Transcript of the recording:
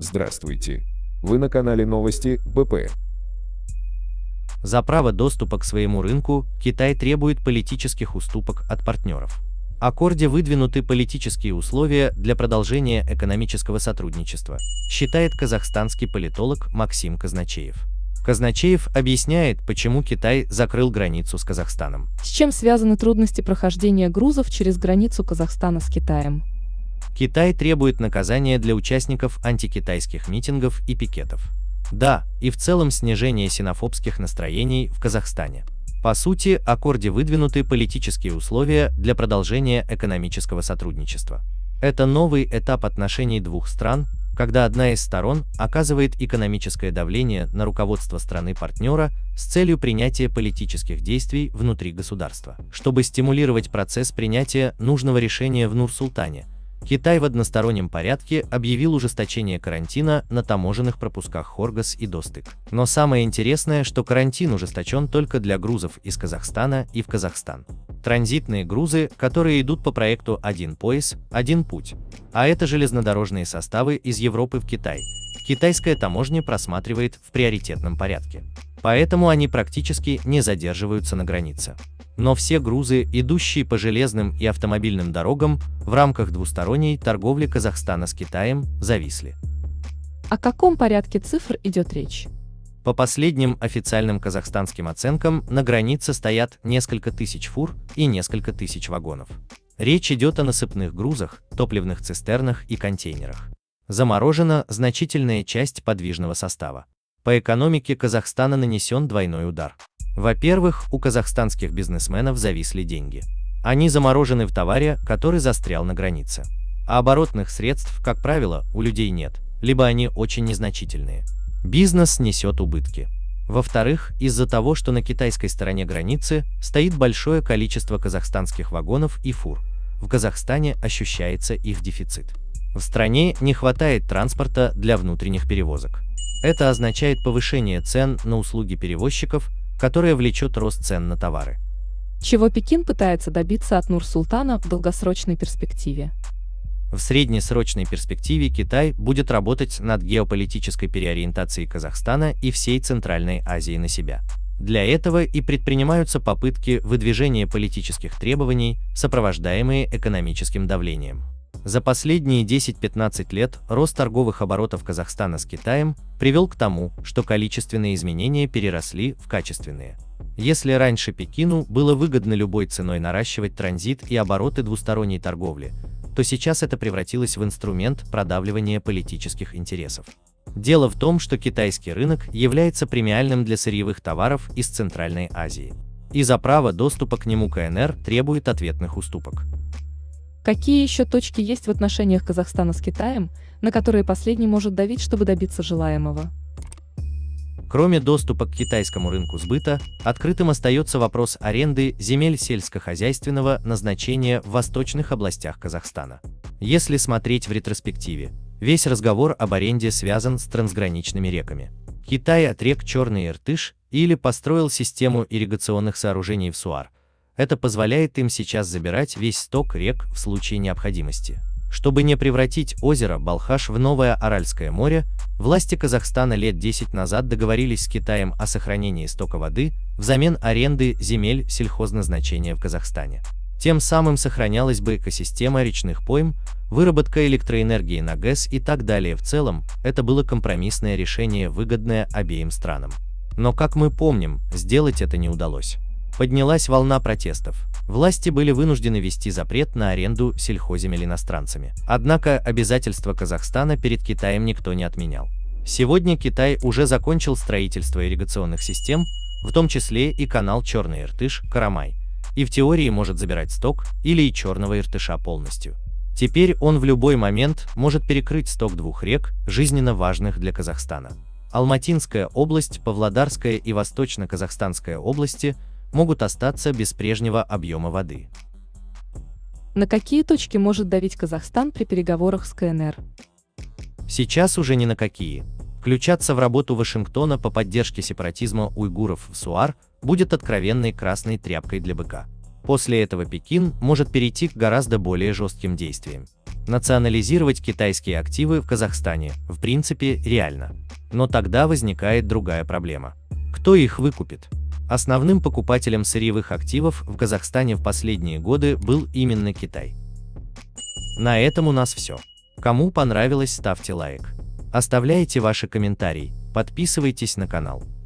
Здравствуйте! Вы на канале новости БП. За право доступа к своему рынку Китай требует политических уступок от партнеров. Аккорде выдвинуты политические условия для продолжения экономического сотрудничества, считает казахстанский политолог Максим Казначеев. Казначеев объясняет, почему Китай закрыл границу с Казахстаном. С чем связаны трудности прохождения грузов через границу Казахстана с Китаем? Китай требует наказания для участников антикитайских митингов и пикетов. Да, и в целом снижение синофобских настроений в Казахстане. По сути, аккорде выдвинуты политические условия для продолжения экономического сотрудничества. Это новый этап отношений двух стран, когда одна из сторон оказывает экономическое давление на руководство страны-партнера с целью принятия политических действий внутри государства. Чтобы стимулировать процесс принятия нужного решения в Нур-Султане, Китай в одностороннем порядке объявил ужесточение карантина на таможенных пропусках Хоргас и Достык. Но самое интересное, что карантин ужесточен только для грузов из Казахстана и в Казахстан. Транзитные грузы, которые идут по проекту «Один пояс, один путь», а это железнодорожные составы из Европы в Китай, китайская таможня просматривает в приоритетном порядке поэтому они практически не задерживаются на границе. Но все грузы, идущие по железным и автомобильным дорогам, в рамках двусторонней торговли Казахстана с Китаем, зависли. О каком порядке цифр идет речь? По последним официальным казахстанским оценкам, на границе стоят несколько тысяч фур и несколько тысяч вагонов. Речь идет о насыпных грузах, топливных цистернах и контейнерах. Заморожена значительная часть подвижного состава по экономике Казахстана нанесен двойной удар. Во-первых, у казахстанских бизнесменов зависли деньги. Они заморожены в товаре, который застрял на границе. А оборотных средств, как правило, у людей нет, либо они очень незначительные. Бизнес несет убытки. Во-вторых, из-за того, что на китайской стороне границы стоит большое количество казахстанских вагонов и фур, в Казахстане ощущается их дефицит. В стране не хватает транспорта для внутренних перевозок. Это означает повышение цен на услуги перевозчиков, которое влечет рост цен на товары. Чего Пекин пытается добиться от Нур-Султана в долгосрочной перспективе? В среднесрочной перспективе Китай будет работать над геополитической переориентацией Казахстана и всей Центральной Азии на себя. Для этого и предпринимаются попытки выдвижения политических требований, сопровождаемые экономическим давлением. За последние 10-15 лет рост торговых оборотов Казахстана с Китаем привел к тому, что количественные изменения переросли в качественные. Если раньше Пекину было выгодно любой ценой наращивать транзит и обороты двусторонней торговли, то сейчас это превратилось в инструмент продавливания политических интересов. Дело в том, что китайский рынок является премиальным для сырьевых товаров из Центральной Азии. И за право доступа к нему КНР требует ответных уступок. Какие еще точки есть в отношениях Казахстана с Китаем, на которые последний может давить, чтобы добиться желаемого? Кроме доступа к китайскому рынку сбыта, открытым остается вопрос аренды земель сельскохозяйственного назначения в восточных областях Казахстана. Если смотреть в ретроспективе, весь разговор об аренде связан с трансграничными реками. Китай отрек Черный Иртыш или построил систему ирригационных сооружений в Суар – это позволяет им сейчас забирать весь сток рек в случае необходимости. Чтобы не превратить озеро Балхаш в новое Аральское море, власти Казахстана лет 10 назад договорились с Китаем о сохранении стока воды взамен аренды земель сельхозназначения в Казахстане. Тем самым сохранялась бы экосистема речных пойм, выработка электроэнергии на ГЭС и так далее. В целом, это было компромиссное решение, выгодное обеим странам. Но, как мы помним, сделать это не удалось. Поднялась волна протестов. Власти были вынуждены вести запрет на аренду сельхозземель иностранцами. Однако обязательства Казахстана перед Китаем никто не отменял. Сегодня Китай уже закончил строительство ирригационных систем, в том числе и канал Черный Иртыш, Карамай, и в теории может забирать сток или и Черного Иртыша полностью. Теперь он в любой момент может перекрыть сток двух рек, жизненно важных для Казахстана. Алматинская область, Павлодарская и Восточно-Казахстанская области могут остаться без прежнего объема воды. На какие точки может давить Казахстан при переговорах с КНР? Сейчас уже ни на какие. Включаться в работу Вашингтона по поддержке сепаратизма уйгуров в СУАР будет откровенной красной тряпкой для быка. После этого Пекин может перейти к гораздо более жестким действиям. Национализировать китайские активы в Казахстане, в принципе, реально. Но тогда возникает другая проблема. Кто их выкупит? Основным покупателем сырьевых активов в Казахстане в последние годы был именно Китай. На этом у нас все. Кому понравилось, ставьте лайк. Оставляйте ваши комментарии, подписывайтесь на канал.